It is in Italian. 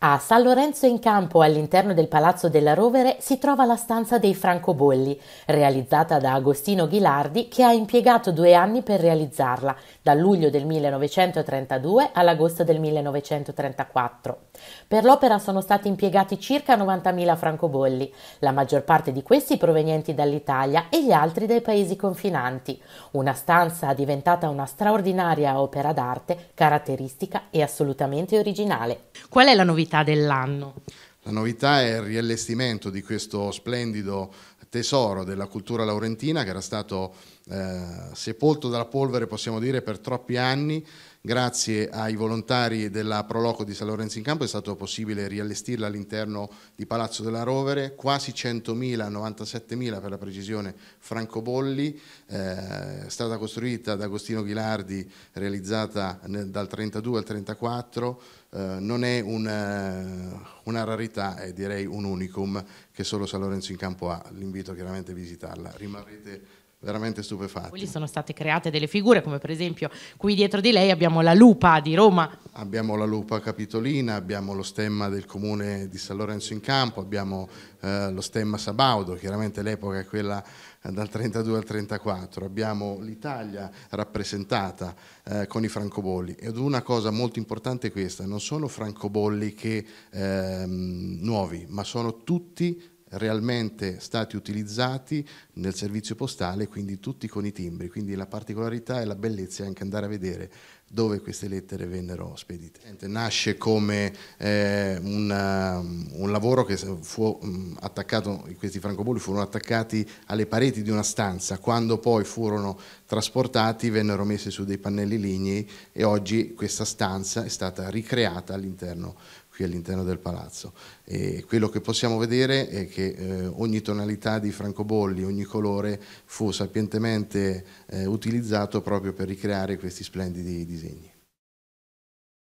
A San Lorenzo in Campo, all'interno del Palazzo della Rovere, si trova la stanza dei francobolli, realizzata da Agostino Ghilardi, che ha impiegato due anni per realizzarla, dal luglio del 1932 all'agosto del 1934. Per l'opera sono stati impiegati circa 90.000 francobolli, la maggior parte di questi provenienti dall'Italia e gli altri dai paesi confinanti. Una stanza diventata una straordinaria opera d'arte, caratteristica e assolutamente originale. Qual è la novità dell'anno? La novità è il riallestimento di questo splendido tesoro della cultura laurentina che era stato eh, sepolto dalla polvere, possiamo dire, per troppi anni. Grazie ai volontari della Proloco di San Lorenzo in Campo è stato possibile riallestirla all'interno di Palazzo della Rovere, quasi 100.000, 97.000 per la precisione, francobolli, eh, è stata costruita da Agostino Ghilardi, realizzata nel, dal 32 al 34, eh, non è un, eh, una rarità, è direi un unicum che solo San Lorenzo in Campo ha, l'invito chiaramente a visitarla, rimarrete veramente stupefatti. Quindi sono state create delle figure, come per esempio qui dietro di lei abbiamo la Lupa di Roma. Abbiamo la Lupa Capitolina, abbiamo lo stemma del comune di San Lorenzo in Campo, abbiamo eh, lo stemma Sabaudo, chiaramente l'epoca è quella eh, dal 32 al 34, abbiamo l'Italia rappresentata eh, con i francobolli ed una cosa molto importante è questa, non sono francobolli che, eh, nuovi, ma sono tutti realmente stati utilizzati nel servizio postale, quindi tutti con i timbri, quindi la particolarità e la bellezza è anche andare a vedere dove queste lettere vennero spedite. Nasce come eh, una, um, un lavoro che fu mm, attaccato, questi francobolli furono attaccati alle pareti di una stanza, quando poi furono trasportati vennero messi su dei pannelli lignei e oggi questa stanza è stata ricreata all'interno qui all'interno del palazzo. E quello che possiamo vedere è che eh, ogni tonalità di francobolli, ogni colore fu sapientemente eh, utilizzato proprio per ricreare questi splendidi disegni.